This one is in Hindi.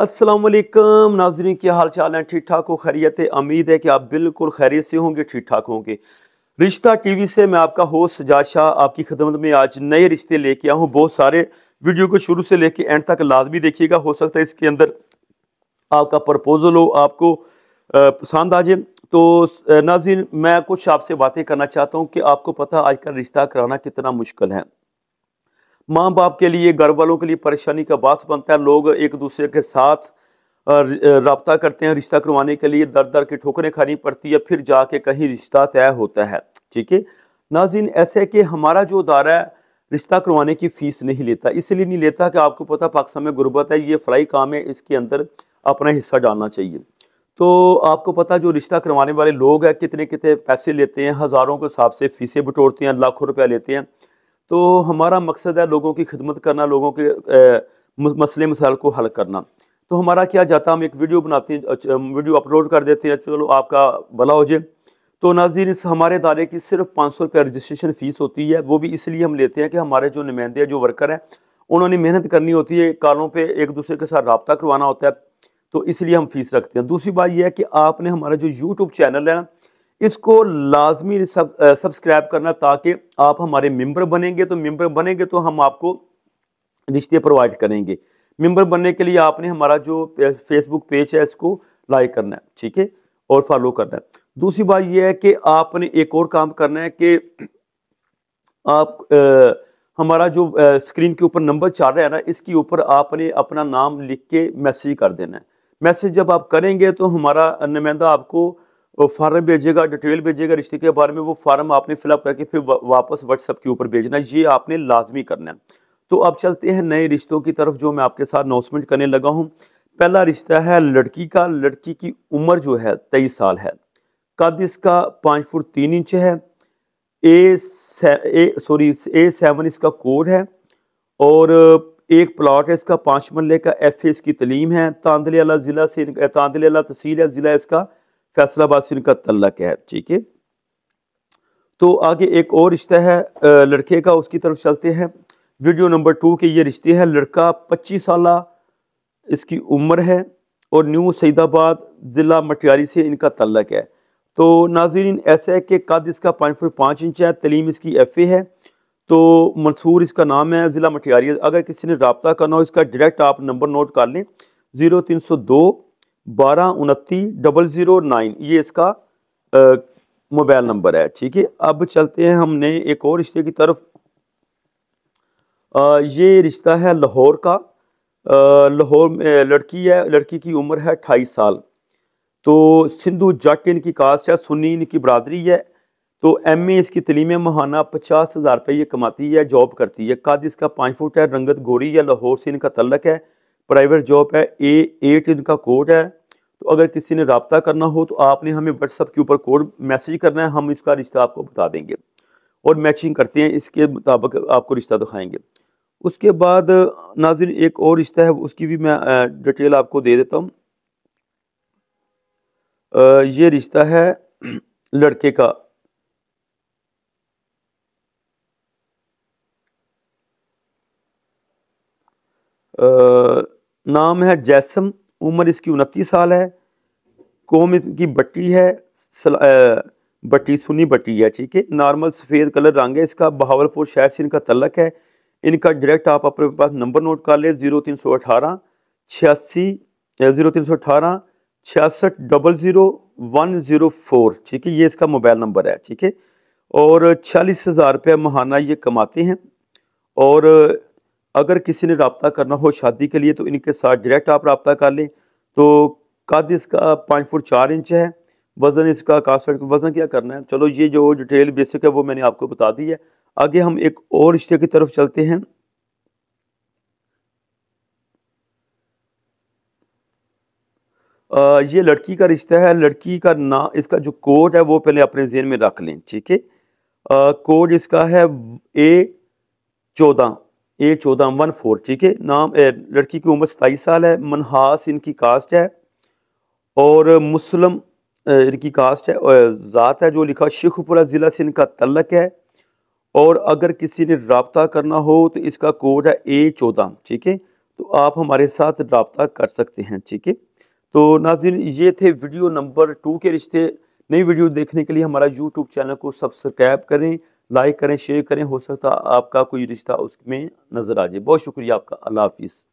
असलम नाजरीन क्या हाल चाल है ठीक ठाक हो खैरियत उम्मीद है कि आप बिल्कुल खैरियत से होंगे ठीक ठाक होंगे रिश्ता टीवी से मैं आपका होस्ट सजाद शाह आपकी खदमत में आज नए रिश्ते लेके आया हूँ बहुत सारे वीडियो को शुरू से लेके एंड तक लाजमी देखिएगा हो सकता है इसके अंदर आपका प्रपोजल हो आपको पसंद आ जाए तो नाजिन मैं कुछ आपसे बातें करना चाहता हूँ कि आपको पता आजकल रिश्ता कराना कितना मुश्किल है माँ बाप के लिए घर वालों के लिए परेशानी का बास बनता है लोग एक दूसरे के साथ रबता करते हैं रिश्ता करवाने के लिए दर दर की ठोकरें खानी पड़ती है फिर जाके कहीं रिश्ता तय होता है ठीक है नाजिन ऐसे है कि हमारा जो अदारा है रिश्ता करवाने की फ़ीस नहीं लेता इसलिए नहीं लेता कि आपको पता पाकिस्तान में गुर्बत है ये फ्लाई काम है इसके अंदर अपना हिस्सा डालना चाहिए तो आपको पता जो रिश्ता करवाने वाले लोग हैं कितने कितने पैसे लेते हैं हज़ारों के हिसाब से फ़ीसें बटोरते हैं लाखों रुपया लेते हैं तो हमारा मकसद है लोगों की खिदमत करना लोगों के मसले मसाइल को हल करना तो हमारा क्या जाता हम एक वीडियो बनाते हैं अच्छा, वीडियो अपलोड कर देते हैं चलो आपका भला हो जाए तो नाजीन इस हमारे इदारे की सिर्फ पाँच सौ रुपये रजिस्ट्रेशन फ़ीस होती है वो भी इसलिए हम लेते हैं कि हमारे जो नुमाइंदे जो वर्कर हैं उन्होंने मेहनत करनी होती है कालों पे एक दूसरे के साथ रबता करवाना होता है तो इसलिए हम फ़ीस रखते हैं दूसरी बात यह है कि आपने हमारा जो यूट्यूब चैनल है ना इसको लाजमी सब सब्सक्राइब करना ताकि आप हमारे मेंबर बनेंगे तो मेंबर बनेंगे तो हम आपको रिश्ते प्रोवाइड करेंगे मेंबर बनने के लिए आपने हमारा जो फेसबुक पेज है इसको लाइक करना है ठीक है और फॉलो करना है दूसरी बात यह है कि आपने एक और काम करना है कि आप आ, हमारा जो आ, स्क्रीन के ऊपर नंबर चार रहा है ना इसके ऊपर आपने अपना नाम लिख के मैसेज कर देना है मैसेज जब आप करेंगे तो हमारा नुमाइंदा आपको फार्म भेजेगा डिटेल भेजेगा रिश्ते के बारे में वो फार्म आपने फिलअप करके फिर वापस व्हाट्सअप के ऊपर भेजना ये आपने लाजमी करना है तो अब चलते हैं नए रिश्तों की तरफ जो मैं आपके साथ अनाउंसमेंट करने लगा हूँ पहला रिश्ता है लड़की का लड़की की उम्र जो है तेईस साल है कद इसका पाँच फुट तीन इंच है ए सॉरी ए सेवन इसका कोड है और एक प्लाट है इसका पाँच मल्ले का एफ ए इसकी तलीम है तांदले ज़िला से तांदले तहसील है ज़िला इसका फैसलाबाद से इनका तल्लक है ठीक है तो आगे एक और रिश्ता है लड़के का उसकी तरफ चलते हैं वीडियो नंबर टू के ये रिश्ते हैं लड़का पच्चीस साल इसकी उम्र है और न्यू सईदाबाद ज़िला मटियारी से इनका तल्लक है तो नाजरीन ऐसा है कि कद इसका पाँच फुट पाँच इंच है तलीम इसकी एफ़ ए है तो मंसूर इसका नाम है ज़िला मटियारी अगर किसी ने रबता करना हो इसका डायरेक्ट आप नंबर नोट कर लें ज़ीरो तीन सौ दो बारह उनतीस डबल ज़ीरो नाइन ये इसका मोबाइल नंबर है ठीक है अब चलते हैं हमने एक और रिश्ते की तरफ आ, ये रिश्ता है लाहौर का लाहौर में लड़की है लड़की की उम्र है अट्ठाईस साल तो सिंधु जट इनकी कास्ट है सुन्नी इनकी बरदरी है तो एम ए इसकी तलीम महाना पचास हज़ार रुपये ये कमाती है जॉब करती है कद इसका पाँच फुट है रंगत गोरी या लाहौर से इनका तलक है प्राइवेट जॉब है ए एट इनका कोड है तो अगर किसी ने रबता करना हो तो आपने हमें व्हाट्सअप के ऊपर कोड मैसेज करना है हम इसका रिश्ता आपको बता देंगे और मैचिंग करते हैं इसके मुताबिक आपको रिश्ता दिखाएंगे उसके बाद नाजिन एक और रिश्ता है उसकी भी मैं डिटेल आपको दे देता हूँ ये रिश्ता है लड़के का आ, नाम है जैसम उम्र इसकी उनतीस साल है कोम इसकी बट्टी है बट्टी सुनी बट्टी है ठीक है नॉर्मल सफ़ेद कलर रंग है इसका बहावलपुर शहर से इनका तलक है इनका डायरेक्ट आप अपने पास नंबर नोट कर ले ज़ीरो तीन सौ अठारह छियासी ज़ीरो तीन सौ अठारह छियासठ double zero one zero four ठीक है ये इसका मोबाइल नंबर है ठीक है और छियालीस हज़ार रुपया महाना ये कमाते हैं और अगर किसी ने रबता करना हो शादी के लिए तो इनके साथ डायरेक्ट आप रबता कर लें तो कद इसका पाँच फुट चार इंच है वज़न इसका कासठ वज़न क्या करना है चलो ये जो डिटेल बेसिक है वो मैंने आपको बता दी है आगे हम एक और रिश्ते की तरफ चलते हैं आ, ये लड़की का रिश्ता है लड़की का ना इसका जो कोड है वो पहले अपने जेन में रख लें ठीक है कोड इसका है ए चौदह ए चौदह वन फोर ठीक है नाम ए, लड़की की उम्र सताईस साल है मनहास इनकी कास्ट है और मुस्लिम इनकी कास्ट है और ज़ात है जो लिखा शेखपुरा ज़िला से इनका तलक है और अगर किसी ने रबता करना हो तो इसका कोड है ए चौदह ठीक है तो आप हमारे साथ रबता कर सकते हैं ठीक है तो नाजिन ये थे वीडियो नंबर टू के रिश्ते नई वीडियो देखने के लिए हमारा यूट्यूब चैनल को सब्सक्राइब करें लाइक करें शेयर करें हो सकता आपका कोई रिश्ता उसमें नज़र आ जाए बहुत शुक्रिया आपका अल्लाह हाफिज़